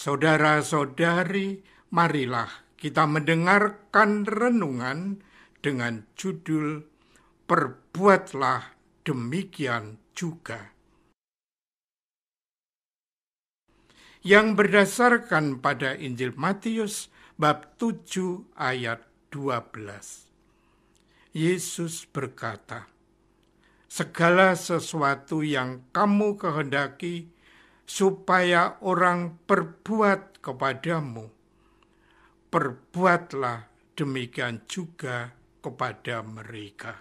Saudara-saudari, marilah kita mendengarkan renungan dengan judul Perbuatlah demikian juga. Yang berdasarkan pada Injil Matius bab 7 ayat 12. Yesus berkata, Segala sesuatu yang kamu kehendaki, supaya orang perbuat kepadamu. Perbuatlah demikian juga kepada mereka.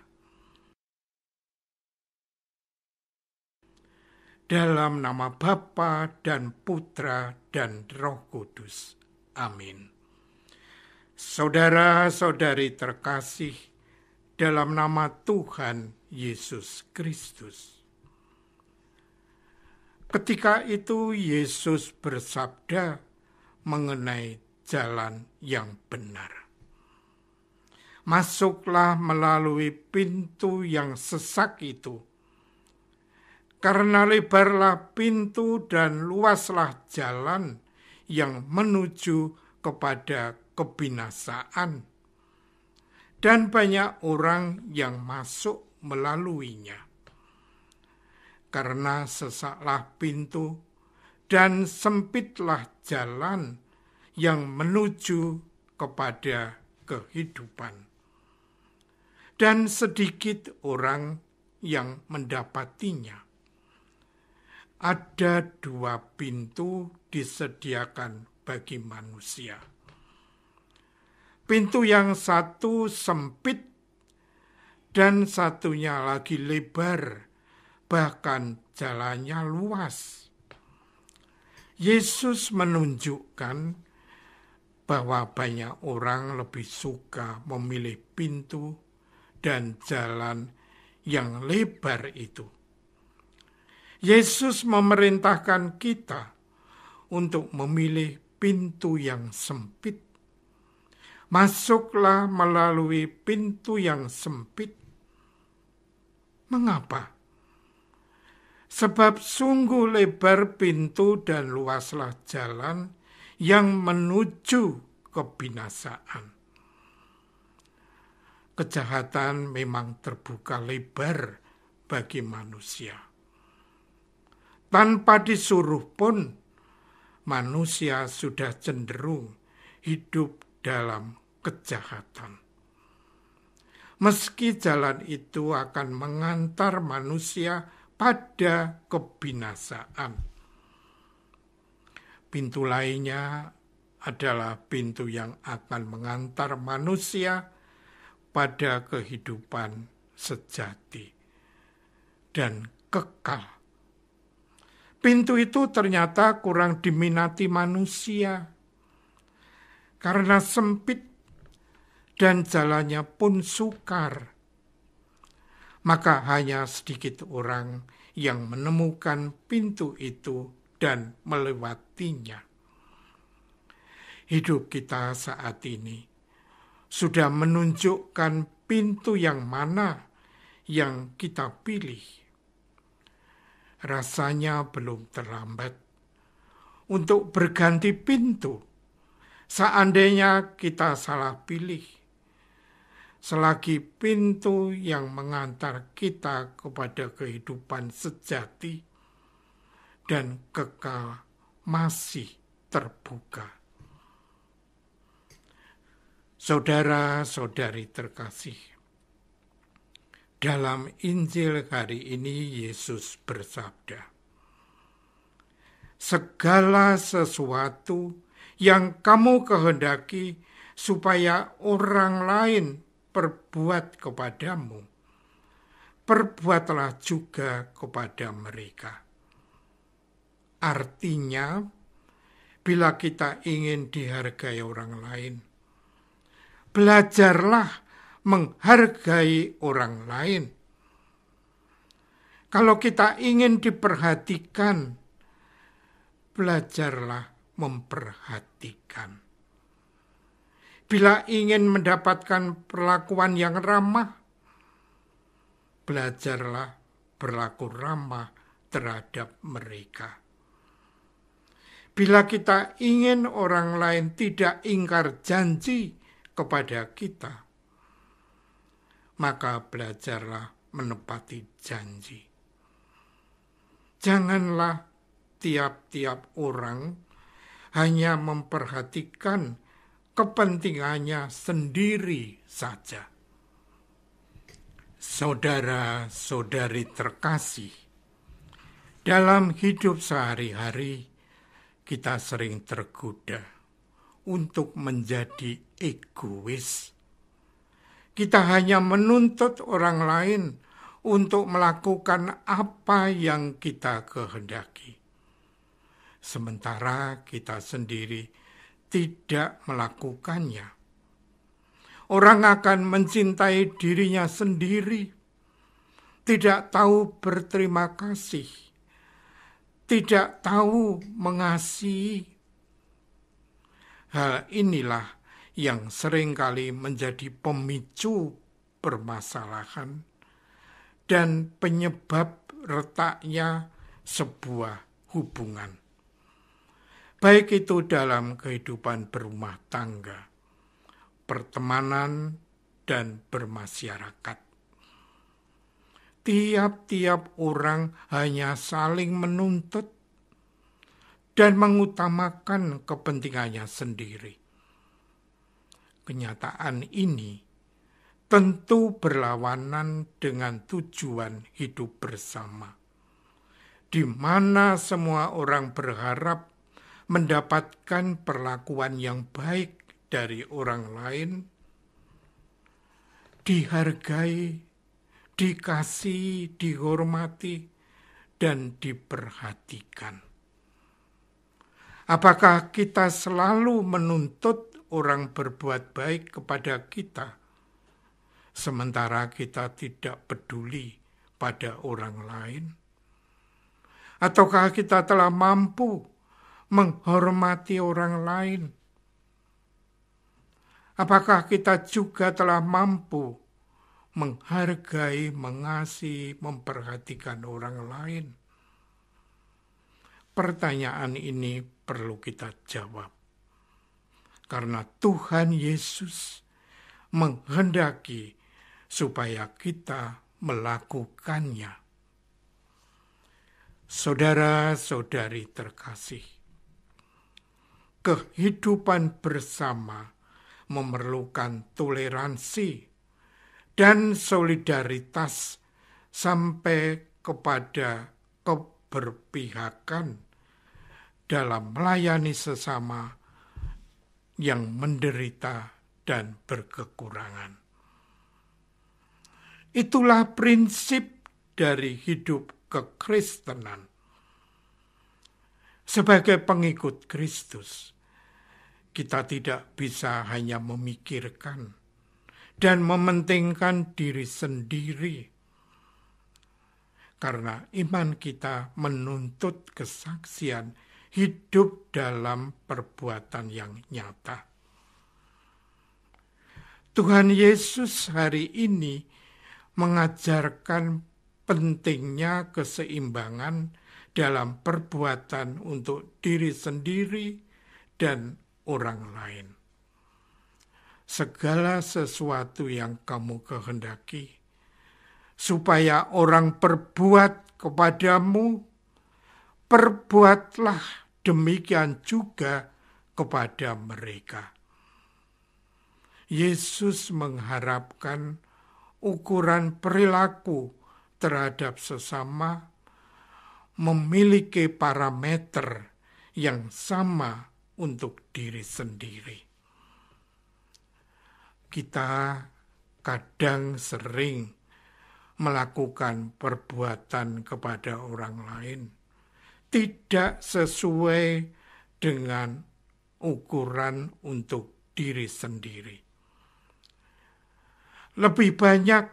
Dalam nama Bapa dan Putra dan Roh Kudus. Amin. Saudara-saudari terkasih, dalam nama Tuhan Yesus Kristus Ketika itu Yesus bersabda mengenai jalan yang benar. Masuklah melalui pintu yang sesak itu, karena lebarlah pintu dan luaslah jalan yang menuju kepada kebinasaan, dan banyak orang yang masuk melaluinya karena sesaklah pintu dan sempitlah jalan yang menuju kepada kehidupan. Dan sedikit orang yang mendapatinya. Ada dua pintu disediakan bagi manusia. Pintu yang satu sempit dan satunya lagi lebar bahkan jalannya luas. Yesus menunjukkan bahwa banyak orang lebih suka memilih pintu dan jalan yang lebar itu. Yesus memerintahkan kita untuk memilih pintu yang sempit. Masuklah melalui pintu yang sempit. Mengapa? Sebab sungguh lebar pintu dan luaslah jalan yang menuju kebinasaan. Kejahatan memang terbuka lebar bagi manusia. Tanpa disuruh pun, manusia sudah cenderung hidup dalam kejahatan. Meski jalan itu akan mengantar manusia pada kebinasaan. Pintu lainnya adalah pintu yang akan mengantar manusia pada kehidupan sejati dan kekal. Pintu itu ternyata kurang diminati manusia karena sempit dan jalannya pun sukar maka hanya sedikit orang yang menemukan pintu itu dan melewatinya. Hidup kita saat ini sudah menunjukkan pintu yang mana yang kita pilih. Rasanya belum terlambat untuk berganti pintu. Seandainya kita salah pilih, selagi pintu yang mengantar kita kepada kehidupan sejati dan kekal masih terbuka. Saudara-saudari terkasih, dalam Injil hari ini Yesus bersabda, "Segala sesuatu yang kamu kehendaki supaya orang lain perbuat kepadamu, perbuatlah juga kepada mereka. Artinya, bila kita ingin dihargai orang lain, belajarlah menghargai orang lain. Kalau kita ingin diperhatikan, belajarlah memperhatikan. Bila ingin mendapatkan perlakuan yang ramah, belajarlah berlaku ramah terhadap mereka. Bila kita ingin orang lain tidak ingkar janji kepada kita, maka belajarlah menepati janji. Janganlah tiap-tiap orang hanya memperhatikan kepentingannya sendiri saja. Saudara-saudari terkasih, dalam hidup sehari-hari kita sering tergoda untuk menjadi egois. Kita hanya menuntut orang lain untuk melakukan apa yang kita kehendaki, sementara kita sendiri tidak melakukannya. Orang akan mencintai dirinya sendiri, tidak tahu berterima kasih, tidak tahu mengasihi. Hal inilah yang seringkali menjadi pemicu permasalahan dan penyebab retaknya sebuah hubungan baik itu dalam kehidupan berumah tangga, pertemanan, dan bermasyarakat. Tiap-tiap orang hanya saling menuntut dan mengutamakan kepentingannya sendiri. Kenyataan ini tentu berlawanan dengan tujuan hidup bersama, di mana semua orang berharap mendapatkan perlakuan yang baik dari orang lain, dihargai, dikasih, dihormati, dan diperhatikan. Apakah kita selalu menuntut orang berbuat baik kepada kita, sementara kita tidak peduli pada orang lain? Ataukah kita telah mampu menghormati orang lain? Apakah kita juga telah mampu menghargai, mengasihi, memperhatikan orang lain? Pertanyaan ini perlu kita jawab. Karena Tuhan Yesus menghendaki supaya kita melakukannya. Saudara-saudari terkasih, kehidupan bersama memerlukan toleransi dan solidaritas sampai kepada keberpihakan dalam melayani sesama yang menderita dan berkekurangan. Itulah prinsip dari hidup kekristenan sebagai pengikut Kristus. Kita tidak bisa hanya memikirkan dan mementingkan diri sendiri, karena iman kita menuntut kesaksian hidup dalam perbuatan yang nyata. Tuhan Yesus hari ini mengajarkan pentingnya keseimbangan dalam perbuatan untuk diri sendiri dan orang lain. Segala sesuatu yang kamu kehendaki, supaya orang berbuat kepadamu, perbuatlah demikian juga kepada mereka. Yesus mengharapkan ukuran perilaku terhadap sesama memiliki parameter yang sama untuk diri sendiri. Kita kadang sering melakukan perbuatan kepada orang lain tidak sesuai dengan ukuran untuk diri sendiri. Lebih banyak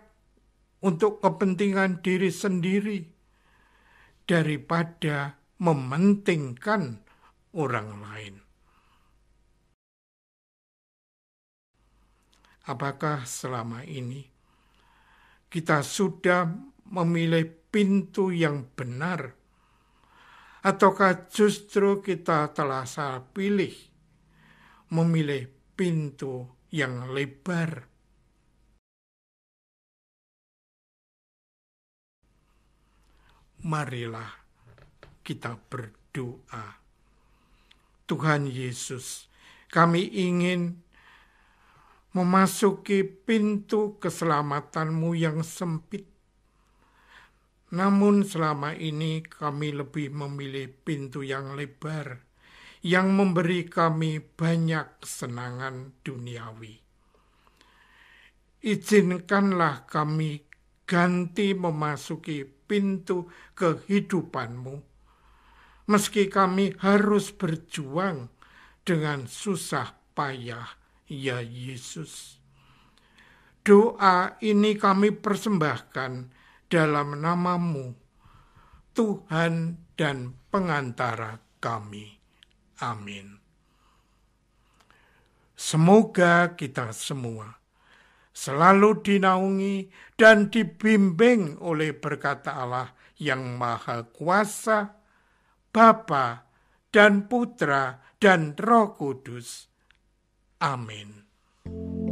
untuk kepentingan diri sendiri daripada mementingkan orang lain. Apakah selama ini kita sudah memilih pintu yang benar, ataukah justru kita telah salah pilih memilih pintu yang lebar? marilah kita berdoa. Tuhan Yesus, kami ingin memasuki pintu keselamatanmu yang sempit. Namun selama ini kami lebih memilih pintu yang lebar, yang memberi kami banyak kesenangan duniawi. Izinkanlah kami ganti memasuki pintu kehidupanmu. Meski kami harus berjuang dengan susah payah, ya Yesus. Doa ini kami persembahkan dalam namamu, Tuhan dan pengantara kami. Amin. Semoga kita semua selalu dinaungi dan dibimbing oleh berkata Allah yang Maha Kuasa, Bapa dan Putra dan Roh Kudus. Amin.